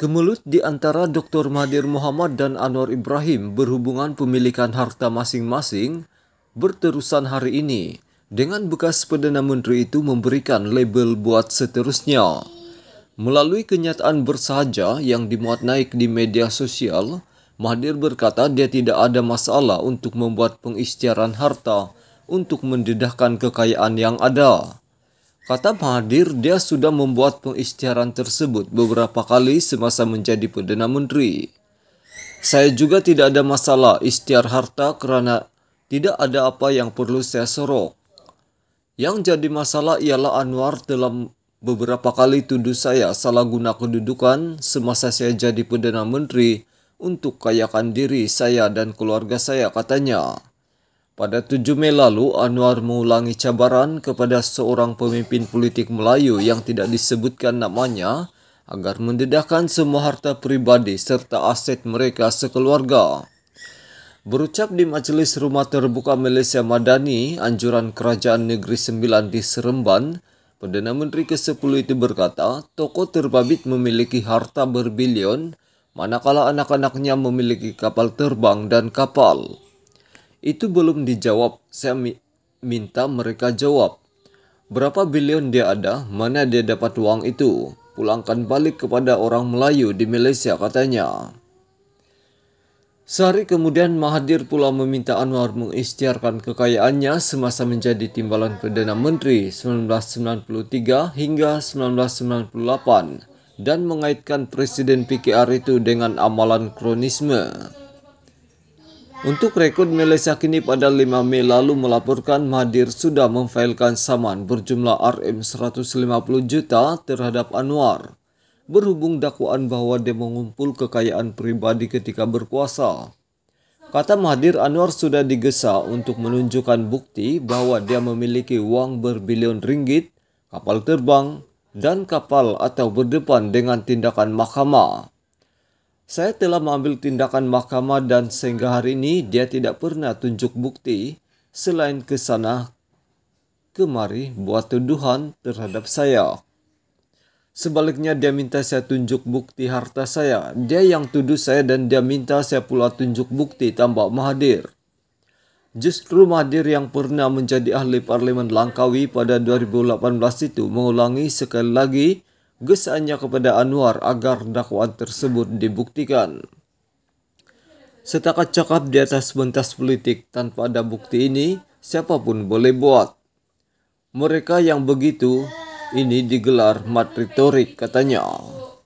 Kemelut di antara Dr. Mahathir Muhammad dan Anwar Ibrahim berhubungan pemilikan harta masing-masing berterusan hari ini dengan bekas Perdana Menteri itu memberikan label buat seterusnya. Melalui kenyataan bersahaja yang dimuat naik di media sosial, Mahathir berkata dia tidak ada masalah untuk membuat pengisytiharan harta untuk mendedahkan kekayaan yang ada. Kata Mahathir, dia sudah membuat pengisytiharan tersebut beberapa kali semasa menjadi Perdana Menteri. Saya juga tidak ada masalah istiar harta karena tidak ada apa yang perlu saya sorok. Yang jadi masalah ialah Anwar dalam beberapa kali tuduh saya salah guna kedudukan semasa saya jadi Perdana Menteri untuk kayakan diri saya dan keluarga saya katanya. Pada 7 Mei lalu, Anwar mengulangi cabaran kepada seorang pemimpin politik Melayu yang tidak disebutkan namanya agar mendedahkan semua harta pribadi serta aset mereka sekeluarga. Berucap di Majelis Rumah Terbuka Malaysia Madani, anjuran Kerajaan Negeri Sembilan di Seremban, Perdana Menteri ke-10 itu berkata, tokoh terbabit memiliki harta berbilion, manakala anak-anaknya memiliki kapal terbang dan kapal. Itu belum dijawab. Saya minta mereka jawab. Berapa bilion dia ada? Mana dia dapat uang itu? Pulangkan balik kepada orang Melayu di Malaysia katanya. Sehari kemudian Mahathir pula meminta Anwar mengikhtiarkan kekayaannya semasa menjadi timbalan Perdana Menteri 1993 hingga 1998 dan mengaitkan Presiden PKR itu dengan amalan kronisme. Untuk rekod Malaysia kini pada 5 Mei lalu melaporkan Mahathir sudah memfailkan saman berjumlah RM150 juta terhadap Anwar berhubung dakwaan bahwa dia mengumpul kekayaan pribadi ketika berkuasa. Kata Mahathir, Anwar sudah digesa untuk menunjukkan bukti bahwa dia memiliki uang berbilion ringgit, kapal terbang, dan kapal atau berdepan dengan tindakan mahkamah. Saya telah mengambil tindakan mahkamah dan sehingga hari ini dia tidak pernah tunjuk bukti selain ke sana kemari buat tuduhan terhadap saya. Sebaliknya dia minta saya tunjuk bukti harta saya. Dia yang tuduh saya dan dia minta saya pula tunjuk bukti tambah Mahathir. Justru Mahathir yang pernah menjadi ahli parlemen Langkawi pada 2018 itu mengulangi sekali lagi gesanya kepada Anwar agar dakwaan tersebut dibuktikan. Setakat cakap di atas pentas politik tanpa ada bukti ini, siapapun boleh buat. Mereka yang begitu ini digelar matritorik katanya.